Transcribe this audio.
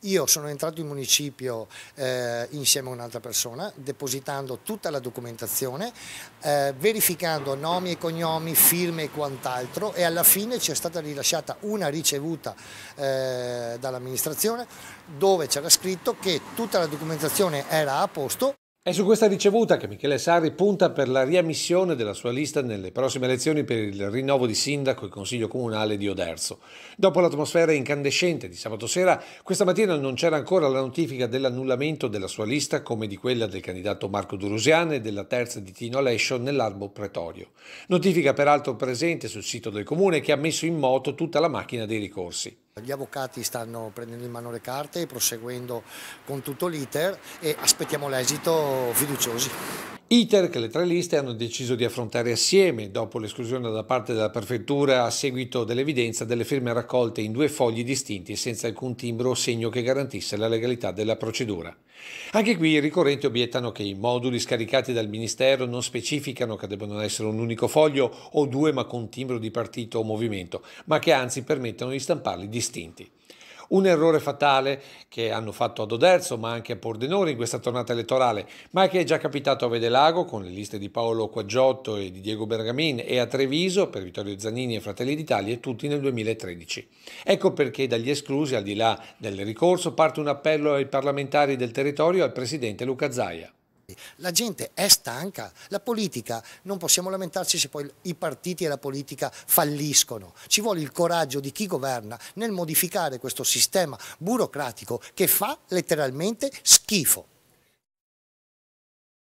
Io sono entrato in municipio eh, insieme a un'altra persona, depositando tutta la documentazione, eh, verificando nomi e cognomi, firme e quant'altro e alla fine ci è stata rilasciata una ricevuta eh, dall'amministrazione dove c'era scritto che tutta la documentazione era a posto. È su questa ricevuta che Michele Sarri punta per la riammissione della sua lista nelle prossime elezioni per il rinnovo di sindaco e consiglio comunale di Oderzo. Dopo l'atmosfera incandescente di sabato sera, questa mattina non c'era ancora la notifica dell'annullamento della sua lista come di quella del candidato Marco Durusiane e della terza di Tino Alescio nell'albo pretorio. Notifica peraltro presente sul sito del comune che ha messo in moto tutta la macchina dei ricorsi. Gli avvocati stanno prendendo in mano le carte e proseguendo con tutto l'iter e aspettiamo l'esito fiduciosi. Iter che le tre liste hanno deciso di affrontare assieme dopo l'esclusione da parte della prefettura a seguito dell'evidenza delle firme raccolte in due fogli distinti senza alcun timbro o segno che garantisse la legalità della procedura. Anche qui i ricorrenti obiettano che i moduli scaricati dal Ministero non specificano che debbano essere un unico foglio o due ma con timbro di partito o movimento, ma che anzi permettono di stamparli distinti. Un errore fatale che hanno fatto ad Oderzo ma anche a Pordenone in questa tornata elettorale, ma che è già capitato a Vedelago con le liste di Paolo Quaggiotto e di Diego Bergamin e a Treviso per Vittorio Zanini e Fratelli d'Italia e tutti nel 2013. Ecco perché dagli esclusi, al di là del ricorso, parte un appello ai parlamentari del territorio e al presidente Luca Zaia. La gente è stanca, la politica, non possiamo lamentarci se poi i partiti e la politica falliscono. Ci vuole il coraggio di chi governa nel modificare questo sistema burocratico che fa letteralmente schifo.